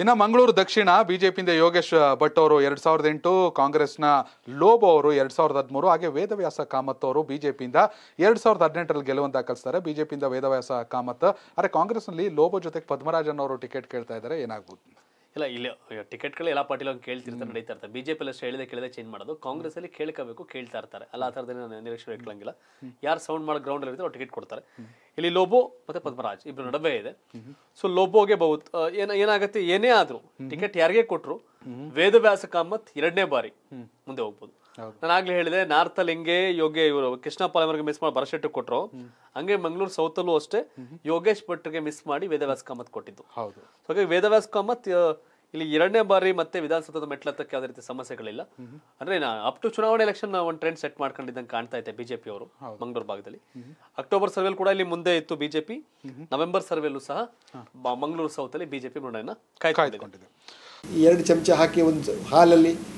ಇನ್ನು ಮಂಗಳೂರು ದಕ್ಷಿಣ ಬಿಜೆಪಿಯಿಂದ ಯೋಗೇಶ್ ಭಟ್ ಅವರು ಎರಡು ಸಾವಿರದ ಎಂಟು ಕಾಂಗ್ರೆಸ್ನ ಲೋಬೋ ಅವರು ಎರಡು ಸಾವಿರದ ಹದಿಮೂರು ಹಾಗೆ ವೇದವ್ಯಾಸ ಕಾಮತ್ ಅವರು ಬಿಜೆಪಿಯಿಂದ ಎರಡು ಸಾವಿರದ ಹದಿನೆಂಟರಲ್ಲಿ ಗೆಲುವನ್ನು ಜೆ ಬಿಜೆಪಿಯಿಂದ ವೇದವ್ಯಾಸ ಕಾಮತ್ ಆದರೆ ಕಾಂಗ್ರೆಸ್ನಲ್ಲಿ ಲೋಬೋ ಜೊತೆಗೆ ಪದ್ಮರಾಜನ್ ಅವರು ಟಿಕೆಟ್ ಕೇಳ್ತಾ ಇದ್ದಾರೆ ಏನಾಗ್ಬೋದು ಇಲ್ಲ ಇಲ್ಲಿ ಟಿಕೆಟ್ಗಳು ಎಲ್ಲ ಪಾಟೀಲ್ ಅವ್ರು ಕೇಳ್ತಿರ್ತಾರೆ ನಡೀತಾ ಇರ್ತಾರೆ ಬಿಜೆಪಿ ಅಷ್ಟು ಹೇಳಿದೆ ಕೇಳಿದೆ ಚೇಂಜ್ ಮಾಡೋದು ಕಾಂಗ್ರೆಸ್ ಅಲ್ಲಿ ಕೇಳ್ಕೋಬೇಕು ಕೇಳ್ತಾ ಇರ್ತಾರೆ ಅಲ್ಲ ಆ ಥರದಲ್ಲಿ ನಿರೀಕ್ಷೆ ಇಟ್ಕೊಳಂಗಿಲ್ಲ ಯಾರು ಸೌಂಡ್ ಮಾಡಿ ಗ್ರೌಂಡ್ ಅಲ್ಲಿ ಅವ್ರು ಟಿಕೆಟ್ ಕೊಡ್ತಾರೆ ಇಲ್ಲಿ ಲೋಬೋ ಮತ್ತೆ ಪದ್ಮರಾಜ್ ಇಬ್ರು ನಡುವೆ ಇದೆ ಸೊ ಲೋಬೋಗೆ ಬಹುತ್ ಏನ ಏನಾಗುತ್ತೆ ಏನೇ ಆದ್ರೂ ಟಿಕೆಟ್ ಯಾರಿಗೆ ವೇದ ವೇದವ್ಯಾಸ ಕಾಮತ್ ಎರಡನೇ ಬಾರಿ ಮುಂದೆ ಹೋಗ್ಬೋದು ನಾನು ಆಗ್ಲೇ ಹೇಳಿದೆ ನಾರ್ತ್ ಅಲ್ಲಿ ಯೋಗ್ಯ ಇವರು ಕೃಷ್ಣ ಪಾಲಮರ್ಗೆ ಮಿಸ್ ಮಾಡಿ ಬರಶೆಟ್ಟು ಕೊಟ್ಟರು ಹಂಗೆ ಮಂಗಳೂರು ಸೌತ್ ಅಲ್ಲೂ ಅಷ್ಟೇ ಯೋಗೇಶ್ ಭಟ್ಗೆ ಮಿಸ್ ಮಾಡಿ ವೇದವ್ಯಾಸ ಕಾಮತ್ ಕೊಟ್ಟಿದ್ದು ಹೌದು ಹಾಗಾಗಿ ಕಾಮತ್ ಇಲ್ಲಿ ಎರಡನೇ ಬಾರಿ ಮತ್ತೆ ವಿಧಾನಸೌಧದ ಮೆಟ್ಲತ್ತಕ್ಕೆ ಯಾವುದೇ ರೀತಿ ಸಮಸ್ಯೆಗಳಿಲ್ಲ ಅಂದ್ರೆ ಅಪ್ ಟು ಚುನಾವಣೆ ಎಲೆಕ್ಷನ್ ಒಂದು ಟ್ರೆಂಡ್ ಸೆಟ್ ಮಾಡ್ಕೊಂಡಿದ್ದಂಗೆ ಕಾಣ್ತಾ ಇದೆ ಬಿಜೆಪಿ ಅವರು ಮಂಗಳೂರು ಭಾಗದಲ್ಲಿ ಅಕ್ಟೋಬರ್ ಸರ್ವೆಲ್ ಕೂಡ ಇಲ್ಲಿ ಮುಂದೆ ಇತ್ತು ಬಿಜೆಪಿ ನವೆಂಬರ್ ಸರ್ವೆಲ್ಲೂ ಸಹ ಮಂಗ್ಳೂರು ಸೌತ್ ಅಲ್ಲಿ ಬಿಜೆಪಿ ಮುನ್ನಡೆಯನ್ನ ಎರಡು ಚಮಚ ಹಾಕಿ ಒಂದು ಹಾಲಲ್ಲಿ